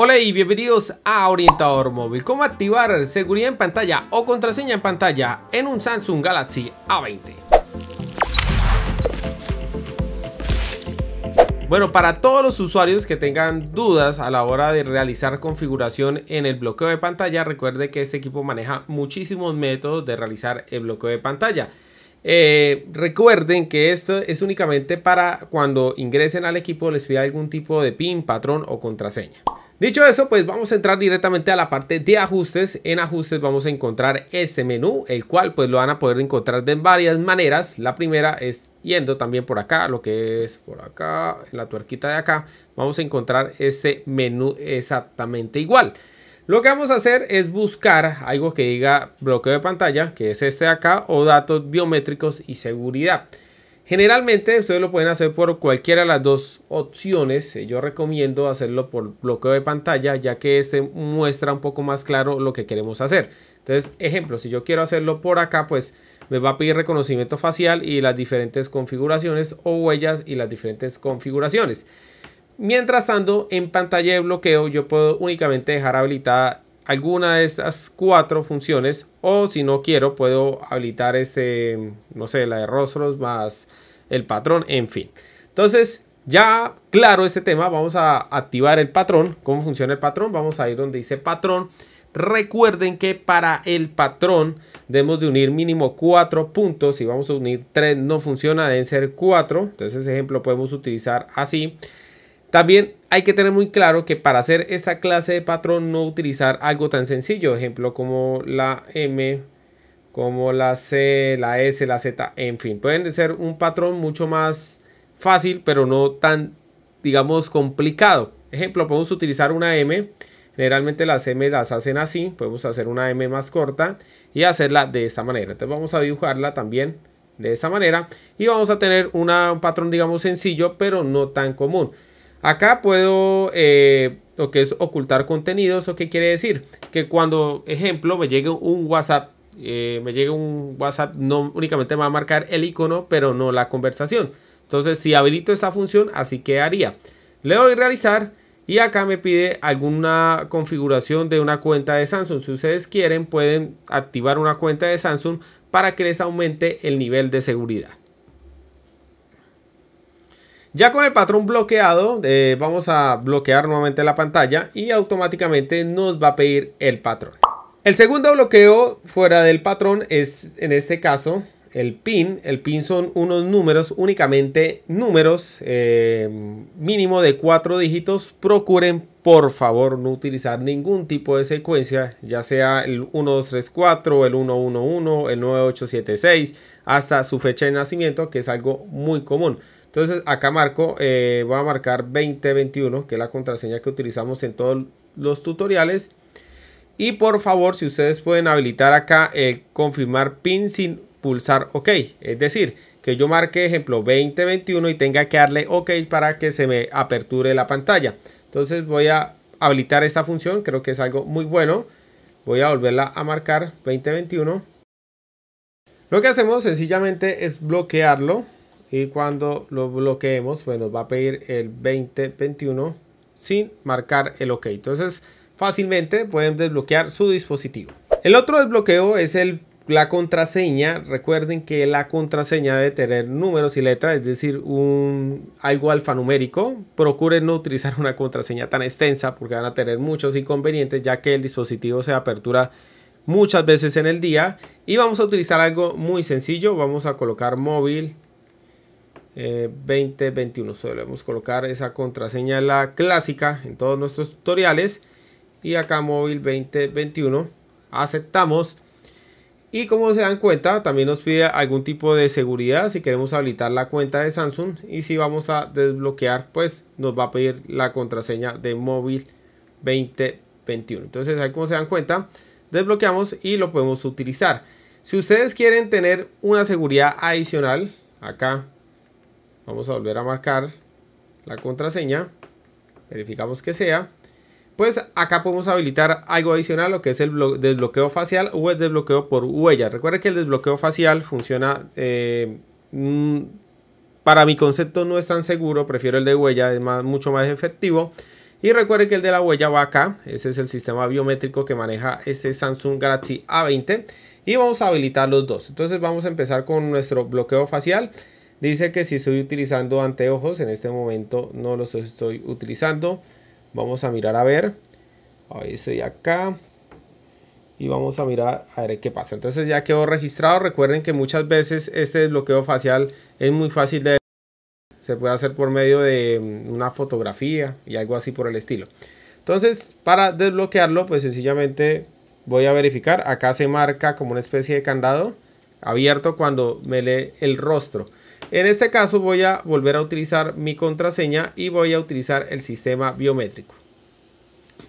Hola y bienvenidos a Orientador Móvil. ¿Cómo activar seguridad en pantalla o contraseña en pantalla en un Samsung Galaxy A20? Bueno, para todos los usuarios que tengan dudas a la hora de realizar configuración en el bloqueo de pantalla, recuerde que este equipo maneja muchísimos métodos de realizar el bloqueo de pantalla. Eh, recuerden que esto es únicamente para cuando ingresen al equipo les pida algún tipo de PIN, patrón o contraseña. Dicho eso, pues vamos a entrar directamente a la parte de ajustes. En ajustes vamos a encontrar este menú, el cual pues lo van a poder encontrar de varias maneras. La primera es yendo también por acá, lo que es por acá, en la tuerquita de acá. Vamos a encontrar este menú exactamente igual. Lo que vamos a hacer es buscar algo que diga bloqueo de pantalla, que es este de acá, o datos biométricos y seguridad. Generalmente ustedes lo pueden hacer por cualquiera de las dos opciones. Eh, yo recomiendo hacerlo por bloqueo de pantalla ya que este muestra un poco más claro lo que queremos hacer. Entonces, ejemplo, si yo quiero hacerlo por acá, pues me va a pedir reconocimiento facial y las diferentes configuraciones o huellas y las diferentes configuraciones. Mientras tanto, en pantalla de bloqueo yo puedo únicamente dejar habilitada alguna de estas cuatro funciones o si no quiero puedo habilitar este, no sé, la de rostros más el patrón, en fin. Entonces, ya claro este tema, vamos a activar el patrón, cómo funciona el patrón, vamos a ir donde dice patrón. Recuerden que para el patrón debemos de unir mínimo cuatro puntos, si vamos a unir tres no funciona, deben ser cuatro entonces ejemplo podemos utilizar así. También hay que tener muy claro que para hacer esta clase de patrón no utilizar algo tan sencillo, ejemplo como la M, como la C, la S, la Z, en fin, pueden ser un patrón mucho más fácil, pero no tan, digamos, complicado. Ejemplo, podemos utilizar una M, generalmente las M las hacen así, podemos hacer una M más corta y hacerla de esta manera. Entonces vamos a dibujarla también de esta manera y vamos a tener un patrón, digamos, sencillo, pero no tan común. Acá puedo eh, lo que es ocultar contenidos o qué quiere decir? Que cuando, ejemplo, me llegue un WhatsApp, eh, me llegue un WhatsApp, no únicamente me va a marcar el icono, pero no la conversación. Entonces, si habilito esta función, así quedaría. Le doy realizar y acá me pide alguna configuración de una cuenta de Samsung. Si ustedes quieren, pueden activar una cuenta de Samsung para que les aumente el nivel de seguridad. Ya con el patrón bloqueado, eh, vamos a bloquear nuevamente la pantalla y automáticamente nos va a pedir el patrón. El segundo bloqueo fuera del patrón es, en este caso, el pin. El pin son unos números, únicamente números, eh, mínimo de cuatro dígitos. Procuren por favor no utilizar ningún tipo de secuencia, ya sea el 1234, el 111, el 9876, hasta su fecha de nacimiento, que es algo muy común. Entonces acá marco, va eh, voy a marcar 2021, que es la contraseña que utilizamos en todos los tutoriales. Y por favor, si ustedes pueden habilitar acá confirmar pin sin pulsar OK. Es decir, que yo marque ejemplo 2021 y tenga que darle OK para que se me aperture la pantalla. Entonces voy a habilitar esta función, creo que es algo muy bueno. Voy a volverla a marcar 2021. Lo que hacemos sencillamente es bloquearlo y cuando lo bloqueemos pues nos va a pedir el 2021 sin marcar el OK. Entonces fácilmente pueden desbloquear su dispositivo. El otro desbloqueo es el la contraseña, recuerden que la contraseña debe tener números y letras, es decir, un, algo alfanumérico. Procuren no utilizar una contraseña tan extensa porque van a tener muchos inconvenientes ya que el dispositivo se apertura muchas veces en el día. Y vamos a utilizar algo muy sencillo, vamos a colocar móvil eh, 2021. Solemos colocar esa contraseña, la clásica en todos nuestros tutoriales. Y acá móvil 2021, aceptamos y como se dan cuenta, también nos pide algún tipo de seguridad si queremos habilitar la cuenta de Samsung. Y si vamos a desbloquear, pues nos va a pedir la contraseña de móvil 2021. Entonces, ahí como se dan cuenta, desbloqueamos y lo podemos utilizar. Si ustedes quieren tener una seguridad adicional, acá vamos a volver a marcar la contraseña. Verificamos que sea pues acá podemos habilitar algo adicional, lo que es el desbloqueo facial o el desbloqueo por huella. Recuerda que el desbloqueo facial funciona, eh, mm, para mi concepto no es tan seguro, prefiero el de huella, es mucho más efectivo. Y recuerde que el de la huella va acá, ese es el sistema biométrico que maneja este Samsung Galaxy A20 y vamos a habilitar los dos. Entonces vamos a empezar con nuestro bloqueo facial. Dice que si estoy utilizando anteojos, en este momento no los estoy utilizando. Vamos a mirar a ver. Ahí estoy acá. Y vamos a mirar a ver qué pasa. Entonces ya quedó registrado. Recuerden que muchas veces este desbloqueo facial es muy fácil de... Se puede hacer por medio de mm, una fotografía y algo así por el estilo. Entonces para desbloquearlo pues sencillamente voy a verificar. Acá se marca como una especie de candado abierto cuando me lee el rostro. En este caso voy a volver a utilizar mi contraseña y voy a utilizar el sistema biométrico.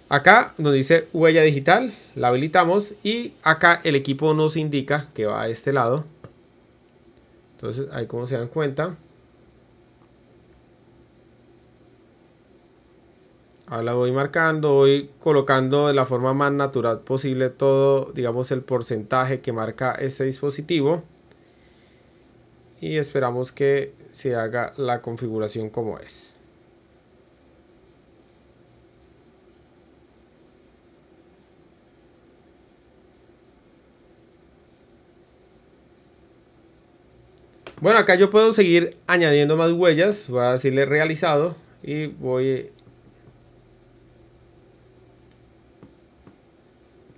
Acá nos dice huella digital, la habilitamos y acá el equipo nos indica que va a este lado. Entonces ahí como se dan cuenta. Ahora la voy marcando, voy colocando de la forma más natural posible todo, digamos, el porcentaje que marca este dispositivo y esperamos que se haga la configuración como es. Bueno, acá yo puedo seguir añadiendo más huellas, voy a decirle realizado y voy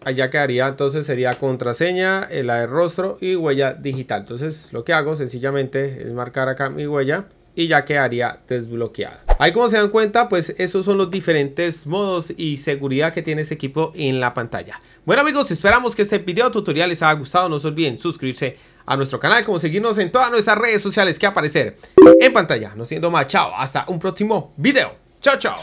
allá quedaría entonces sería contraseña, la de rostro y huella digital. Entonces lo que hago sencillamente es marcar acá mi huella y ya quedaría desbloqueada. Ahí como se dan cuenta, pues esos son los diferentes modos y seguridad que tiene ese equipo en la pantalla. Bueno amigos, esperamos que este video tutorial les haya gustado. No se olviden suscribirse a nuestro canal, como seguirnos en todas nuestras redes sociales que aparecer en pantalla. No siendo más, chao. Hasta un próximo video. Chao, chao.